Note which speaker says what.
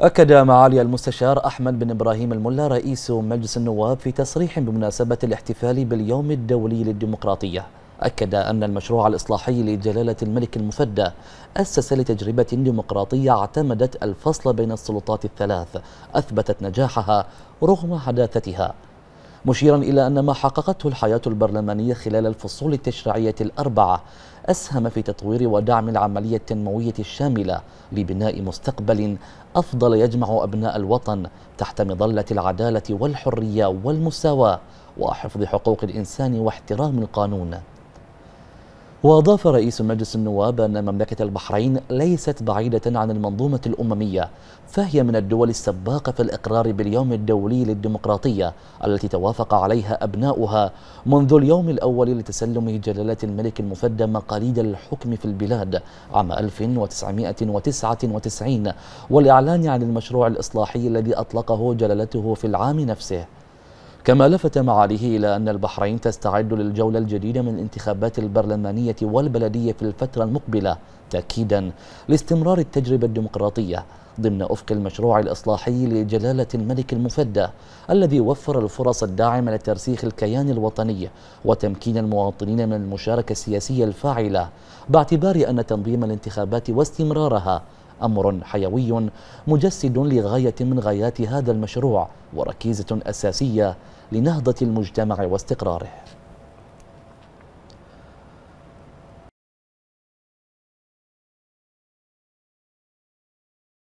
Speaker 1: أكد معالي المستشار أحمد بن إبراهيم الملا رئيس مجلس النواب في تصريح بمناسبة الاحتفال باليوم الدولي للديمقراطية أكد أن المشروع الإصلاحي لجلالة الملك المفدى أسس لتجربة ديمقراطية اعتمدت الفصل بين السلطات الثلاث أثبتت نجاحها رغم حداثتها مشيرا إلى أن ما حققته الحياة البرلمانية خلال الفصول التشريعية الأربعة أسهم في تطوير ودعم العملية التنموية الشاملة لبناء مستقبل أفضل يجمع أبناء الوطن تحت مظلة العدالة والحرية والمساواة وحفظ حقوق الإنسان واحترام القانون وأضاف رئيس مجلس النواب أن مملكة البحرين ليست بعيدة عن المنظومة الأممية فهي من الدول السباقة في الإقرار باليوم الدولي للديمقراطية التي توافق عليها أبناؤها منذ اليوم الأول لتسلم جلالة الملك المفدى مقاليد الحكم في البلاد عام 1999 والإعلان عن المشروع الإصلاحي الذي أطلقه جلالته في العام نفسه كما لفت معاليه إلى أن البحرين تستعد للجولة الجديدة من الانتخابات البرلمانية والبلدية في الفترة المقبلة تأكيدا لاستمرار التجربة الديمقراطية ضمن أفق المشروع الإصلاحي لجلالة الملك المفدى الذي وفر الفرص الداعمة لترسيخ الكيان الوطني وتمكين المواطنين من المشاركة السياسية الفاعلة باعتبار أن تنظيم الانتخابات واستمرارها أمر حيوي مجسد لغاية من غايات هذا المشروع وركيزة أساسية لنهضة المجتمع واستقراره